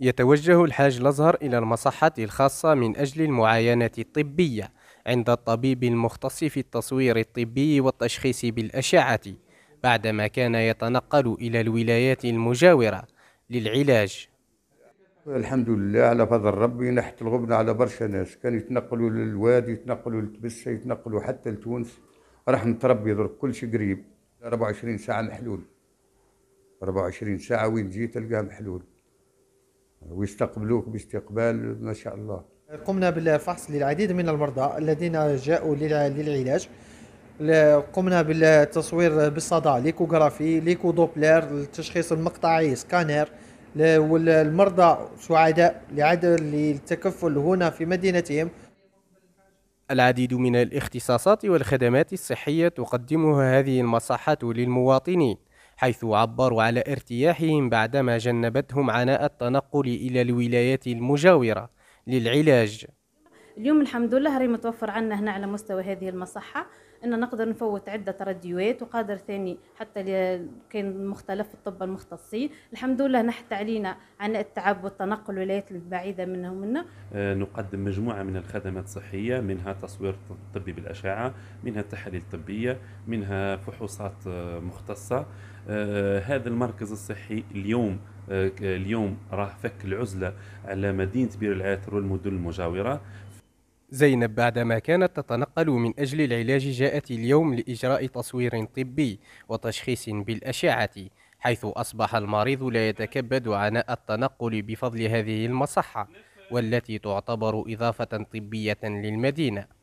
يتوجه الحاج الأزهر إلى المصحة الخاصة من أجل المعاينة الطبية عند الطبيب المختص في التصوير الطبي والتشخيص بالأشعة بعدما كان يتنقل إلى الولايات المجاورة للعلاج الحمد لله على فضل ربي نحت الغبنة على برشا ناس كانوا يتنقلوا للوادي يتنقلوا لتبسة يتنقلوا حتى لتونس رحمة ربي يضرب كل شيء قريب 24 ساعة محلول 24 ساعة وين جيت تلقاه محلول ويستقبلوك باستقبال ما شاء الله قمنا بالفحص للعديد من المرضى الذين جاءوا للعلاج قمنا بالتصوير بالصدى ليكوغرافي ليكو دوبلر التشخيص المقطعي سكانر والمرضى سعداء لعدل للتكفل هنا في مدينتهم العديد من الاختصاصات والخدمات الصحية تقدمها هذه المصحة للمواطنين حيث عبروا على ارتياحهم بعدما جنبتهم عناء التنقل إلى الولايات المجاورة للعلاج اليوم الحمد لله راهي متوفر عنا هنا على مستوى هذه المصحة أن نقدر نفوت عدة راديوات وقادر ثاني حتى كان مختلف الطب المختصين الحمد لله نحت علينا عن التعب والتنقل الولايات البعيدة منه ومنا آه، نقدم مجموعة من الخدمات الصحية منها تصوير طبي بالأشعة منها التحاليل الطبية منها فحوصات آه، مختصة آه، هذا المركز الصحي اليوم آه، اليوم راه فك العزلة على مدينة بير العاتر والمدن المجاورة زينب بعدما كانت تتنقل من أجل العلاج جاءت اليوم لإجراء تصوير طبي وتشخيص بالأشعة حيث أصبح المريض لا يتكبد عناء التنقل بفضل هذه المصحة والتي تعتبر إضافة طبية للمدينة